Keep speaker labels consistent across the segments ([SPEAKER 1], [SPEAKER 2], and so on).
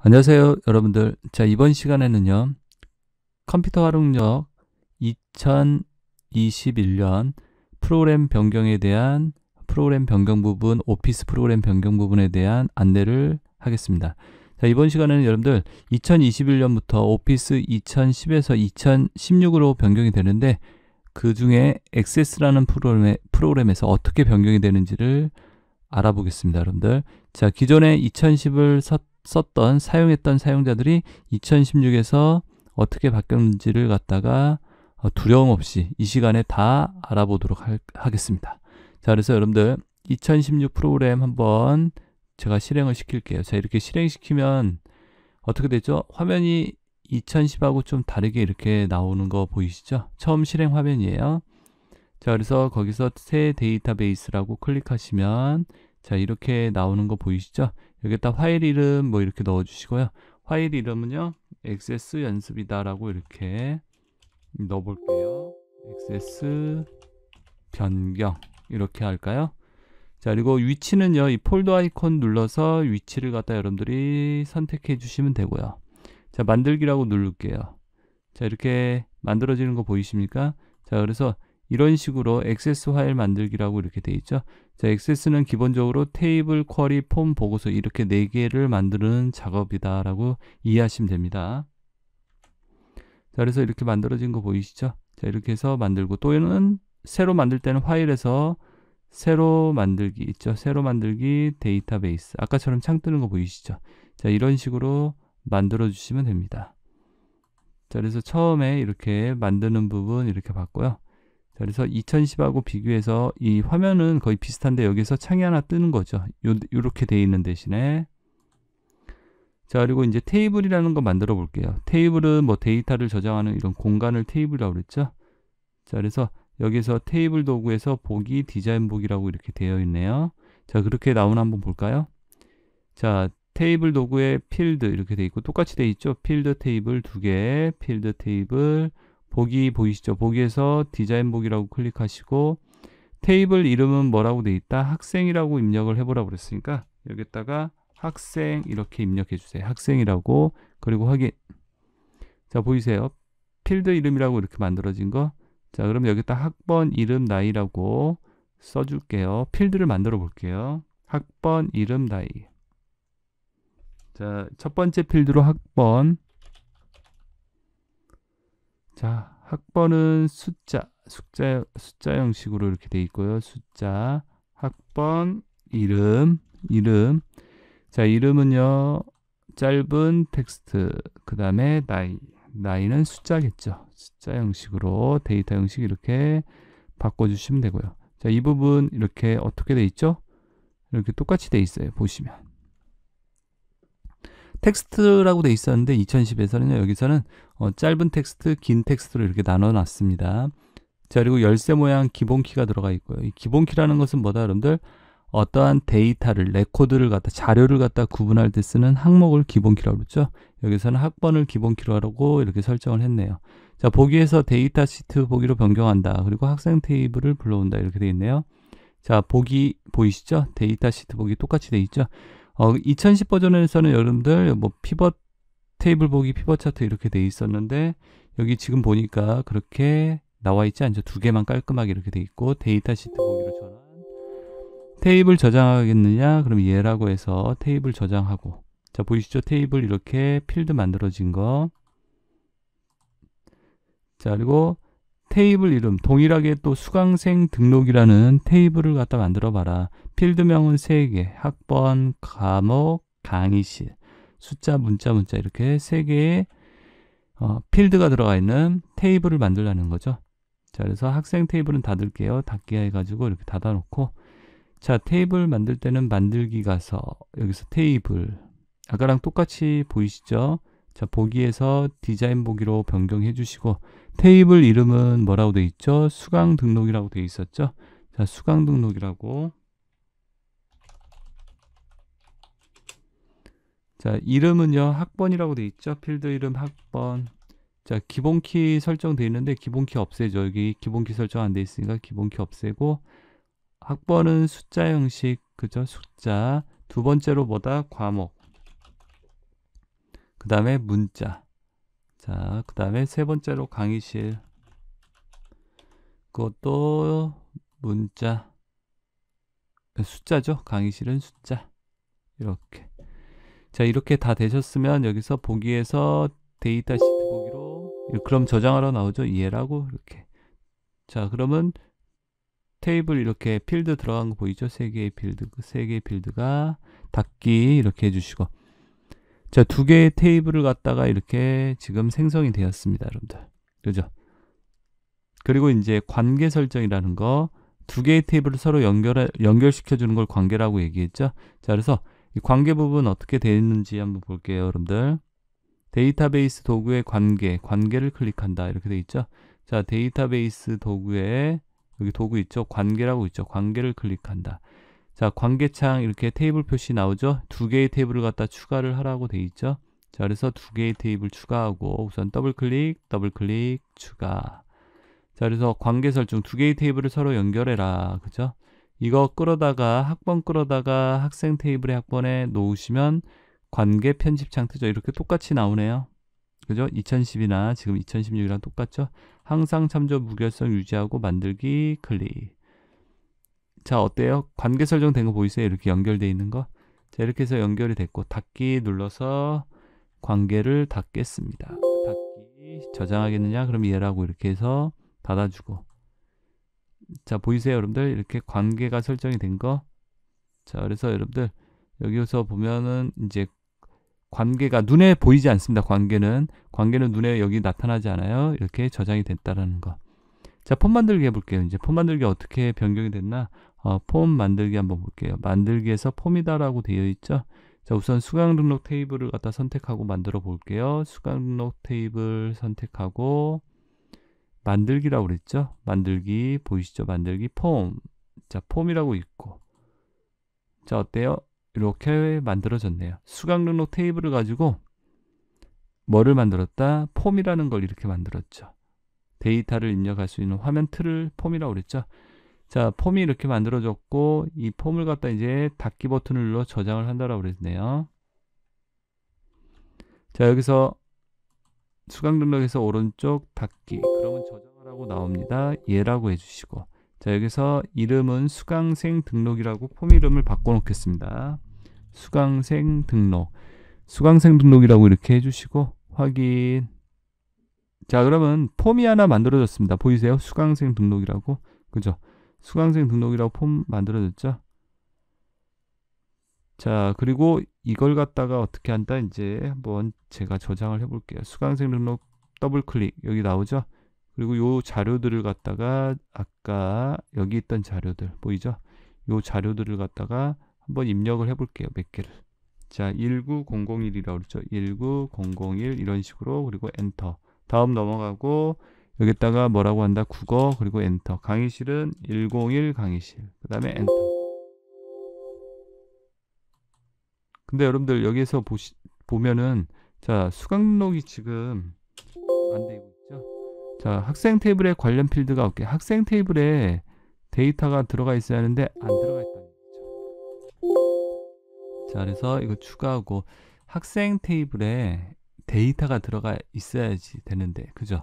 [SPEAKER 1] 안녕하세요 여러분들 자 이번 시간에는요 컴퓨터 활용력 2021년 프로그램 변경에 대한 프로그램 변경 부분 오피스 프로그램 변경 부분에 대한 안내를 하겠습니다 자 이번 시간에는 여러분들 2021년부터 오피스 2010에서 2016으로 변경이 되는데 그 중에 액세스라는 프로그램에, 프로그램에서 어떻게 변경이 되는지를 알아보겠습니다 여러분들 자 기존에 2010을 샀 썼던 사용했던 사용자들이 2016에서 어떻게 바뀌었는지를 갖다가 어, 두려움 없이 이 시간에 다 알아보도록 할, 하겠습니다. 자, 그래서 여러분들 2016 프로그램 한번 제가 실행을 시킬게요. 자, 이렇게 실행시키면 어떻게 되죠? 화면이 2010하고 좀 다르게 이렇게 나오는 거 보이시죠? 처음 실행 화면이에요. 자, 그래서 거기서 새 데이터베이스라고 클릭하시면 자, 이렇게 나오는 거 보이시죠? 여기다 파일 이름 뭐 이렇게 넣어 주시고요 파일 이름은요 xs 연습이다 라고 이렇게 넣어 볼게요 xs 변경 이렇게 할까요 자 그리고 위치는요 이 폴더 아이콘 눌러서 위치를 갖다 여러분들이 선택해 주시면 되고요 자 만들기라고 누를게요 자 이렇게 만들어지는 거 보이십니까 자 그래서 이런 식으로 액세스 파일 만들기라고 이렇게 돼 있죠 자, 액세는 기본적으로 테이블, 쿼리, 폼, 보고서 이렇게 4개를 만드는 작업이다라고 이해하시면 됩니다. 자, 그래서 이렇게 만들어진 거 보이시죠? 자, 이렇게 해서 만들고 또는 새로 만들 때는 파일에서 새로 만들기 있죠? 새로 만들기 데이터베이스 아까처럼 창 뜨는 거 보이시죠? 자, 이런 식으로 만들어 주시면 됩니다. 자, 그래서 처음에 이렇게 만드는 부분 이렇게 봤고요. 자, 그래서 2010하고 비교해서 이 화면은 거의 비슷한데 여기서 창이 하나 뜨는 거죠. 요, 요렇게 돼 있는 대신에 자 그리고 이제 테이블이라는 거 만들어 볼게요. 테이블은 뭐 데이터를 저장하는 이런 공간을 테이블이라고 그랬죠. 자 그래서 여기서 테이블 도구에서 보기 디자인 보기라고 이렇게 되어 있네요. 자 그렇게 나오나 한번 볼까요? 자 테이블 도구에 필드 이렇게 돼 있고 똑같이 돼 있죠. 필드 테이블 두 개, 필드 테이블 보기 보이시죠? 보기에서 디자인 보기라고 클릭하시고 테이블 이름은 뭐라고 돼 있다? 학생이라고 입력을 해보라고 그랬으니까 여기다가 학생 이렇게 입력해 주세요. 학생이라고 그리고 확인 자 보이세요? 필드 이름이라고 이렇게 만들어진 거 자 그럼 여기다 학번 이름 나이라고 써줄게요. 필드를 만들어 볼게요. 학번 이름 나이 자 첫 번째 필드로 학번 자, 학번은 숫자, 숫자, 숫자 형식으로 이렇게 돼 있고요. 숫자, 학번, 이름, 이름. 자, 이름은요. 짧은 텍스트, 그 다음에 나이. 나이는 숫자겠죠. 숫자 형식으로 데이터 형식 이렇게 바꿔주시면 되고요. 자, 이 부분 이렇게 어떻게 돼 있죠? 이렇게 똑같이 돼 있어요. 보시면. 텍스트라고 돼 있었는데 2 0 1 0에서는 여기서는 어, 짧은 텍스트, 긴 텍스트로 이렇게 나눠 놨습니다. 자, 그리고 열쇠 모양 기본 키가 들어가 있고요. 이 기본 키라는 것은 뭐다 여러분들? 어떠한 데이터를 레코드를 갖다 자료를 갖다 구분할 때 쓰는 항목을 기본 키라고 그랬죠 여기서는 학번을 기본 키로 하라고 이렇게 설정을 했네요. 자, 보기에서 데이터 시트 보기로 변경한다. 그리고 학생 테이블을 불러온다. 이렇게 돼 있네요. 자, 보기 보이시죠? 데이터 시트 보기 똑같이 돼 있죠? 어, 2010 버전에서는 여러분들 뭐 피벗 테이블 보기 피벗 차트 이렇게 돼 있었는데 여기 지금 보니까 그렇게 나와 있지 않죠. 두 개만 깔끔하게 이렇게 돼 있고 데이터 시트 보기로 전환 테이블 저장하겠느냐? 그럼 얘라고 해서 테이블 저장하고 자 보이시죠? 테이블 이렇게 필드 만들어진 거. 자 그리고 테이블 이름 동일하게 또 수강생 등록이라는 테이블을 갖다 만들어 봐라. 필드명은 3개, 학번, 과목, 강의실, 숫자, 문자, 문자 이렇게 3개의 어, 필드가 들어가 있는 테이블을 만들라는 거죠. 자, 그래서 학생 테이블은 닫을게요. 닫기 해가지고 이렇게 닫아놓고 자, 테이블 만들 때는 만들기 가서 여기서 테이블 아까랑 똑같이 보이시죠? 자, 보기에서 디자인 보기로 변경해 주시고 테이블 이름은 뭐라고 돼 있죠? 수강 등록이라고 돼 있었죠? 자, 수강 등록이라고 자, 이름은요. 학번이라고 돼 있죠? 필드 이름 학번 자, 기본키 설정돼 있는데 기본키 없애죠. 여기 기본키 설정 안 돼 있으니까 기본키 없애고 학번은 숫자 형식, 그죠? 숫자 두 번째로 뭐다? 과목 그 다음에 문자 자, 그 다음에 세 번째로 강의실. 그것도 문자. 그 숫자죠. 강의실은 숫자. 이렇게. 자, 이렇게 다 되셨으면 여기서 보기에서 데이터 시트 보기로. 그럼 저장하러 나오죠. 이해라고. 이렇게. 자, 그러면 테이블 이렇게 필드 들어간 거 보이죠? 세 개의 필드, 그 세 개의 필드가 닫기 이렇게 해주시고. 자, 두 개의 테이블을 갖다가 이렇게 지금 생성이 되었습니다, 여러분들. 그죠? 그리고 이제 관계 설정이라는 거, 두 개의 테이블을 서로 연결 해 연결시켜 주는 걸 관계라고 얘기했죠. 자, 그래서 이 관계 부분 어떻게 되어 있는지 한번 볼게요, 여러분들. 데이터베이스 도구의 관계, 관계를 클릭한다. 이렇게 돼 있죠. 자, 데이터베이스 도구에 여기 도구 있죠? 관계라고 있죠. 관계를 클릭한다. 자 관계창 이렇게 테이블 표시 나오죠 두 개의 테이블을 갖다 추가를 하라고 돼 있죠 자 그래서 두 개의 테이블 추가하고 우선 더블 클릭 더블 클릭 추가 자 그래서 관계 설정 두 개의 테이블을 서로 연결해라 그죠 이거 끌어다가 학번 끌어다가 학생 테이블의 학번에 놓으시면 관계 편집창 뜨죠 이렇게 똑같이 나오네요 그죠 2010이나 지금 2016이랑 똑같죠 항상 참조 무결성 유지하고 만들기 클릭 자 어때요? 관계 설정된 거 보이세요? 이렇게 연결되어 있는 거. 자 이렇게 해서 연결이 됐고 닫기 눌러서 관계를 닫겠습니다. 닫기 저장하겠느냐? 그럼 얘라고 이렇게 해서 닫아주고 자 보이세요 여러분들 이렇게 관계가 설정이 된거자 그래서 여러분들 여기서 보면은 이제 관계가 눈에 보이지 않습니다 관계는 관계는 눈에 여기 나타나지 않아요 이렇게 저장이 됐다라는 거자 폰 만들기 해볼게요 이제 폰 만들기 어떻게 변경이 됐나 어, 폼 만들기 한번 볼게요. 만들기에서 폼이다라고 되어 있죠. 자, 우선 수강 등록 테이블을 갖다 선택하고 만들어 볼게요. 수강 등록 테이블 선택하고 만들기라고 그랬죠. 만들기 보이시죠? 만들기 폼. 자, 폼이라고 있고. 자, 어때요? 이렇게 만들어졌네요. 수강 등록 테이블을 가지고 뭐를 만들었다? 폼이라는 걸 이렇게 만들었죠. 데이터를 입력할 수 있는 화면 틀을 폼이라고 그랬죠. 자, 폼이 이렇게 만들어졌고 이 폼을 갖다 이제 닫기 버튼을 눌러 저장을 한다라고 그랬네요. 자, 여기서 수강 등록에서 오른쪽 닫기 그러면 저장하라고 나옵니다. 예라고 해 주시고. 자, 여기서 이름은 수강생 등록이라고 폼 이름을 바꿔 놓겠습니다. 수강생 등록. 수강생 등록이라고 이렇게 해 주시고 확인. 자, 그러면 폼이 하나 만들어졌습니다. 보이세요? 수강생 등록이라고. 그죠? 수강생 등록이라고 폼 만들어졌죠. 자, 그리고 이걸 갖다가 어떻게 한다? 이제 한번 제가 저장을 해볼게요. 수강생 등록 더블 클릭 여기 나오죠? 그리고 요 자료들을 갖다가 아까 여기 있던 자료들 보이죠? 요 자료들을 갖다가 한번 입력을 해볼게요. 몇 개를. 자, 19001이라고 그러죠19001 이런 식으로 그리고 엔터. 다음 넘어가고 여기다가 뭐라고 한다? 국어 그리고 엔터. 강의실은 101 강의실. 그 다음에 엔터. 근데 여러분들 여기에서 보시, 보면은 자 수강 록이 지금 안 되고 있죠. 자 학생 테이블에 관련 필드가 없게 학생 테이블에 데이터가 들어가 있어야 하는데 안 들어가 있다는 거죠. 자 그래서 이거 추가하고 학생 테이블에 데이터가 들어가 있어야지 되는데 그죠?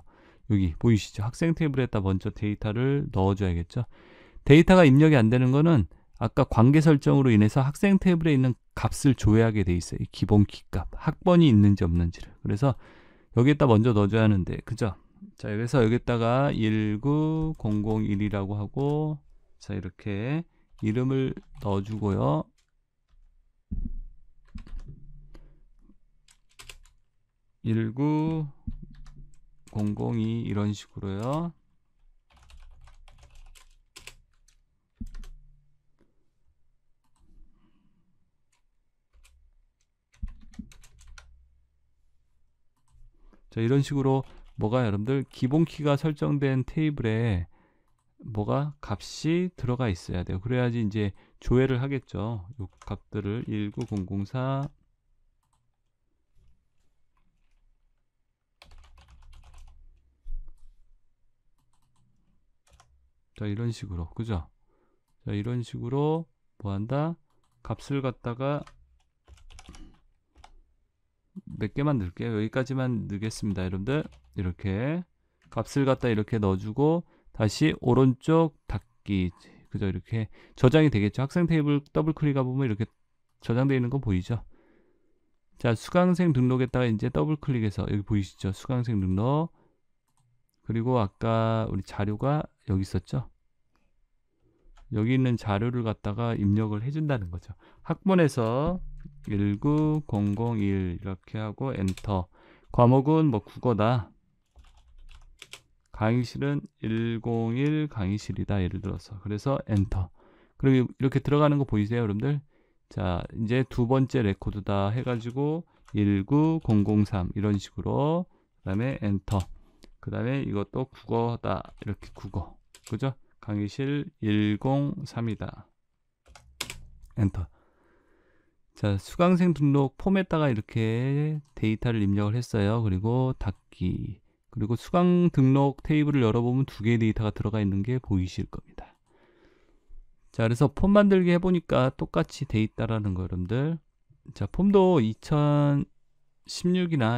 [SPEAKER 1] 여기 보이시죠? 학생 테이블에다 먼저 데이터를 넣어줘야겠죠. 데이터가 입력이 안 되는 거는 아까 관계 설정으로 인해서 학생 테이블에 있는 값을 조회하게 돼 있어요. 기본 키값, 학번이 있는지 없는지를. 그래서 여기에다 먼저 넣어줘야 하는데, 그죠? 자, 그래서 여기다가 19001이라고 하고, 자, 이렇게 이름을 넣어주고요. 일구 002 이런 식으로요. 자, 이런 식으로 뭐가 여러분들 기본 키가 설정된 테이블에 뭐가 값이 들어가 있어야 돼요. 그래야지 이제 조회를 하겠죠. 요 값들을 19004 자, 이런 식으로. 그죠? 자, 이런 식으로 뭐 한다? 값을 갖다가 몇 개만 넣을게요. 여기까지만 넣겠습니다. 여러분들. 이렇게 값을 갖다 이렇게 넣어주고 다시 오른쪽 닫기. 그죠? 이렇게 저장이 되겠죠. 학생 테이블 더블 클릭해보면 이렇게 저장되어 있는 거 보이죠? 자, 수강생 등록에다가 이제 더블 클릭해서 여기 보이시죠? 수강생 등록. 그리고 아까 우리 자료가 여기 있었죠? 여기 있는 자료를 갖다가 입력을 해준다는 거죠. 학문에서19001 이렇게 하고 엔터. 과목은 뭐 국어다. 강의실은 101 강의실이다. 예를 들어서. 그래서 엔터. 그리고 이렇게 들어가는 거 보이세요, 여러분들? 자, 이제 두 번째 레코드다 해가지고 19003 이런 식으로 그 다음에 엔터. 그 다음에 이것도 국어다 이렇게 국어 그죠 강의실 103이다 엔터 자 수강생 등록 폼에다가 이렇게 데이터를 입력을 했어요 그리고 닫기 그리고 수강 등록 테이블을 열어보면 두 개의 데이터가 들어가 있는 게 보이실 겁니다 자 그래서 폼 만들기 해보니까 똑같이 돼 있다라는 거 여러분들 자 폼도 2016이나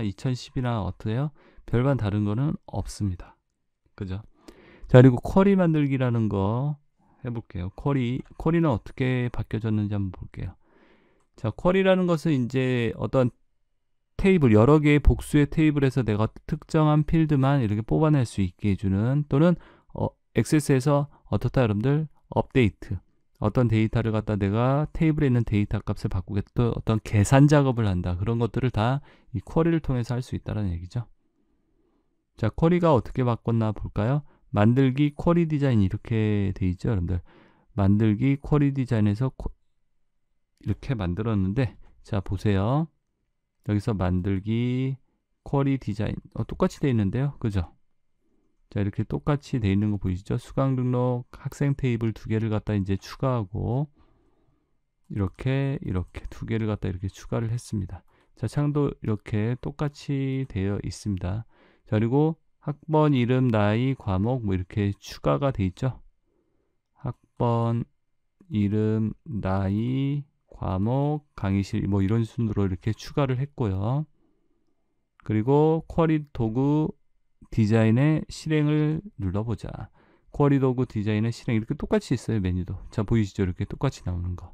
[SPEAKER 1] 2010이나 어때요 별반 다른 거는 없습니다. 그죠? 자, 그리고 쿼리 만들기라는 거 해볼게요. 쿼리, 쿼리는 어떻게 바뀌어졌는지 한번 볼게요. 자, 쿼리라는 것은 이제 어떤 테이블, 여러 개의 복수의 테이블에서 내가 특정한 필드만 이렇게 뽑아낼 수 있게 해주는 또는 어, 액세스에서 어떻다 여러분들 업데이트 어떤 데이터를 갖다 내가 테이블에 있는 데이터 값을 바꾸겠다 어떤 계산 작업을 한다 그런 것들을 다 이 쿼리를 통해서 할 수 있다는 얘기죠 자, 쿼리가 어떻게 바꿨나 볼까요? 만들기 쿼리 디자인 이렇게 돼 있죠, 여러분들. 만들기 쿼리 디자인에서 코... 이렇게 만들었는데 자, 보세요. 여기서 만들기 쿼리 디자인 어, 똑같이 돼 있는데요. 그죠? 자, 이렇게 똑같이 돼 있는 거 보이시죠? 수강 등록 학생 테이블 두 개를 갖다 이제 추가하고 이렇게 이렇게 두 개를 갖다 이렇게 추가를 했습니다. 자, 창도 이렇게 똑같이 되어 있습니다. 그리고 학번 이름, 나이, 과목 뭐 이렇게 추가가 돼 있죠. 학번 이름, 나이, 과목, 강의실 뭐 이런 순으로 이렇게 추가를 했고요. 그리고 쿼리 도구 디자인의 실행을 눌러보자. 쿼리 도구 디자인의 실행 이렇게 똑같이 있어요 메뉴도. 자 보이시죠 이렇게 똑같이 나오는 거.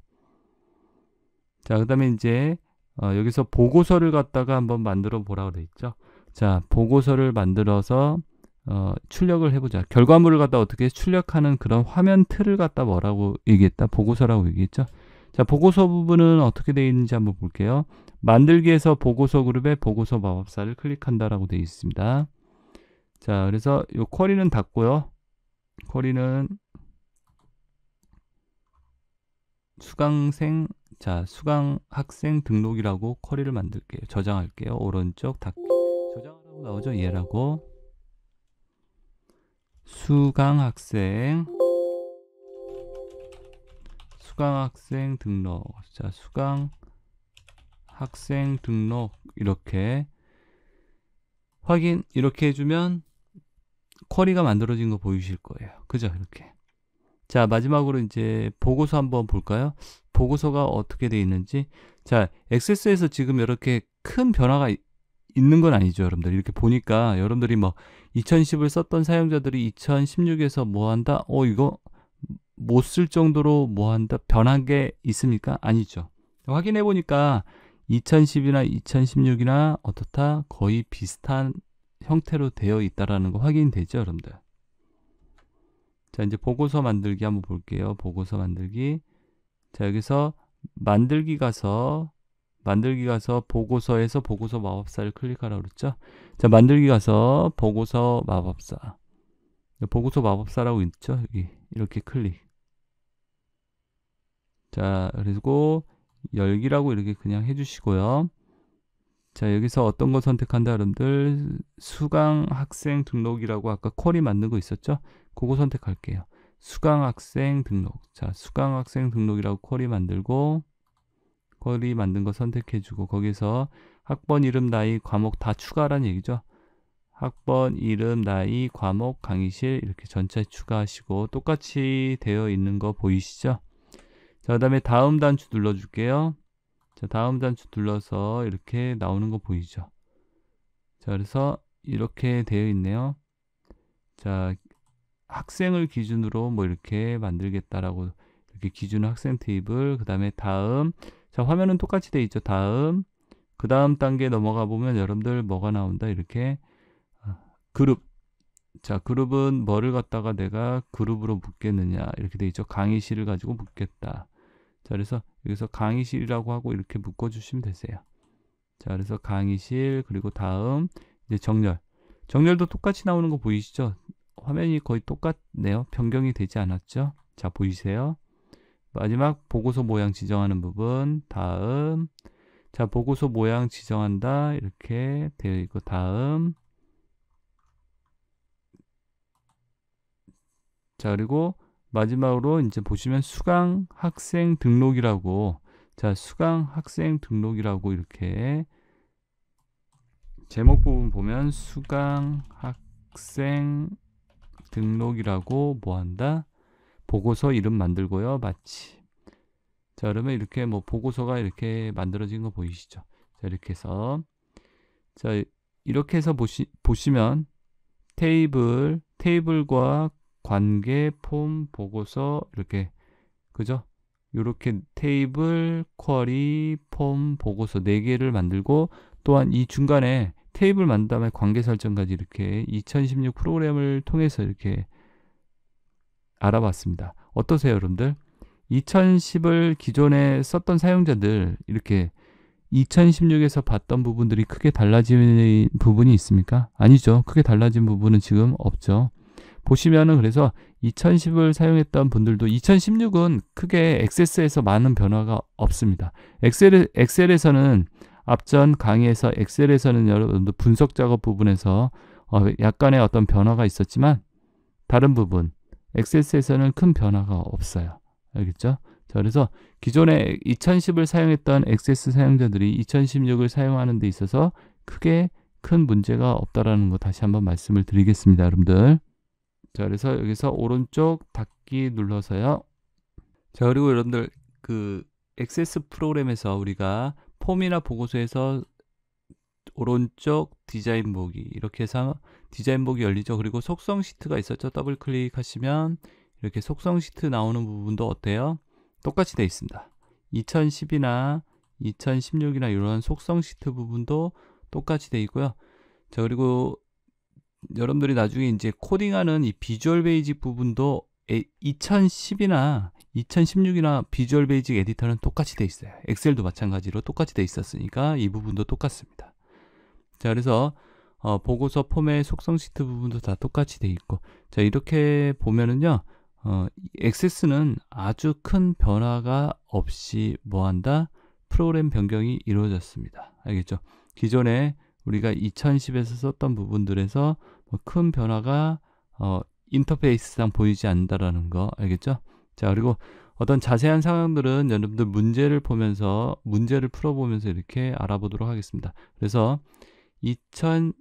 [SPEAKER 1] 자그 다음에 이제 어, 여기서 보고서를 갖다가 한번 만들어 보라고 돼 있죠. 자, 보고서를 만들어서 어, 출력을 해보자. 결과물을 갖다 어떻게 출력하는 그런 화면 틀을 갖다 뭐라고 얘기했다? 보고서라고 얘기했죠. 자, 보고서 부분은 어떻게 되어 있는지 한번 볼게요. 만들기에서 보고서 그룹의 보고서 마법사를 클릭한다라고 되어 있습니다. 자, 그래서 이 쿼리는 닫고요. 쿼리는 수강생, 자, 수강 학생 등록이라고 쿼리를 만들게요. 저장할게요. 오른쪽 닫고. 나오죠? 얘라고 수강 학생 수강 학생 등록 자 수강 학생 등록 이렇게 확인 이렇게 해주면 쿼리가 만들어진 거 보이실 거예요 그죠 이렇게 자 마지막으로 이제 보고서 한번 볼까요 보고서가 어떻게 되어 있는지 자 액세스에서 지금 이렇게 큰 변화가 있는 건 아니죠, 여러분들. 이렇게 보니까 여러분들이 뭐 2010을 썼던 사용자들이 2016에서 뭐 한다? 어, 이거 못 쓸 정도로 뭐 한다? 변한 게 있습니까? 아니죠. 확인해 보니까 2010이나 2016이나 어떻다? 거의 비슷한 형태로 되어 있다라는 거 확인되죠, 여러분들. 자, 이제 보고서 만들기 한번 볼게요. 보고서 만들기. 자, 여기서 만들기 가서 만들기 가서 보고서에서 보고서 마법사를 클릭하라 그랬죠? 자, 만들기 가서 보고서 마법사. 보고서 마법사라고 있죠? 여기 이렇게 클릭. 자, 그리고 열기라고 이렇게 그냥 해 주시고요. 자, 여기서 어떤 거 선택한다 여러분들 수강 학생 등록이라고 아까 쿼리 만든 거 있었죠? 그거 선택할게요. 수강 학생 등록. 자, 수강 학생 등록이라고 콜이 만들고 거리 만든 거 선택해주고 거기서 학번 이름 나이 과목 다 추가란 얘기죠. 학번 이름 나이 과목 강의실 이렇게 전체 추가하시고 똑같이 되어 있는 거 보이시죠? 자, 그다음에 다음 단추 눌러 줄게요. 자, 다음 단추 눌러서 이렇게 나오는 거 보이죠? 자, 그래서 이렇게 되어 있네요. 자, 학생을 기준으로 뭐 이렇게 만들겠다라고 이렇게 기준 학생 테이블, 그 다음에 다음, 자 화면은 똑같이 돼 있죠 다음 그 다음 단계 넘어가 보면 여러분들 뭐가 나온다 이렇게 아, 그룹 자 그룹은 뭐를 갖다가 내가 그룹으로 묶겠느냐 이렇게 돼 있죠 강의실을 가지고 묶겠다 자 그래서 여기서 강의실이라고 하고 이렇게 묶어 주시면 되세요 자 그래서 강의실 그리고 다음 이제 정렬 정렬도 똑같이 나오는 거 보이시죠 화면이 거의 똑같네요 변경이 되지 않았죠 자 보이세요 마지막 보고서 모양 지정하는 부분 다음 자 보고서 모양 지정한다 이렇게 되어 있고 다음 자 그리고 마지막으로 이제 보시면 수강 학생 등록이라고 자 수강 학생 등록이라고 이렇게 제목 부분 보면 수강 학생 등록이라고 뭐한다 보고서 이름 만들고요. 마치. 자, 그러면 이렇게 뭐 보고서가 이렇게 만들어진 거 보이시죠? 자, 이렇게 해서 자, 이렇게 해서 보시, 보시면 테이블, 테이블과 관계, 폼, 보고서 이렇게 그죠? 이렇게 테이블, 쿼리, 폼, 보고서 네 개를 만들고 또한 이 중간에 테이블 만든 다음에 관계 설정까지 이렇게 2016 프로그램을 통해서 이렇게 알아봤습니다. 어떠세요, 여러분들? 2010을 기존에 썼던 사용자들 이렇게 2016에서 봤던 부분들이 크게 달라진 부분이 있습니까? 아니죠. 크게 달라진 부분은 지금 없죠. 보시면은 그래서 2010을 사용했던 분들도 2016은 크게 엑세스에서 많은 변화가 없습니다. 엑셀, 엑셀에서는 앞전 강의에서 엑셀에서는 여러분들 분석 작업 부분에서 어, 약간의 어떤 변화가 있었지만 다른 부분 XS에서는 큰 변화가 없어요. 알겠죠? 자, 그래서 기존에 2010을 사용했던 XS 사용자들이 2016을 사용하는 데 있어서 크게 큰 문제가 없다라는 거 다시 한번 말씀을 드리겠습니다. 여러분들. 자, 그래서 여기서 오른쪽 닫기 눌러서요. 자, 그리고 여러분들 그 액세스 프로그램에서 우리가 폼이나 보고서에서 오른쪽 디자인 보기 이렇게 해서 디자인 보기 열리죠 그리고 속성 시트가 있었죠 더블 클릭하시면 이렇게 속성 시트 나오는 부분도 어때요 똑같이 돼 있습니다 2010이나 2016이나 이런 속성 시트 부분도 똑같이 돼 있고요 자 그리고 여러분들이 나중에 이제 코딩하는 이 비주얼 베이직 부분도 2010이나 2016이나 비주얼 베이직 에디터는 똑같이 돼 있어요. 엑셀도 마찬가지로 똑같이 돼 있었으니까 이 부분도 똑같습니다. 자, 그래서 어, 보고서 폼의 속성 시트 부분도 다 똑같이 돼 있고 자 이렇게 보면은요 어, 액세스는 아주 큰 변화가 없이 뭐한다? 프로그램 변경이 이루어졌습니다 알겠죠? 기존에 우리가 2010에서 썼던 부분들에서 뭐큰 변화가 어, 인터페이스상 보이지 않는다라는 거 알겠죠? 자 그리고 어떤 자세한 상황들은 여러분들 문제를 보면서 문제를 풀어보면서 이렇게 알아보도록 하겠습니다 그래서 2010,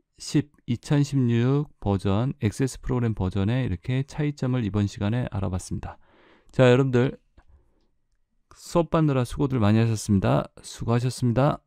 [SPEAKER 1] 2016 버전, 액세스 프로그램 버전의 이렇게 차이점을 이번 시간에 알아봤습니다. 자, 여러분들 수업 받느라 수고들 많이 하셨습니다. 수고하셨습니다.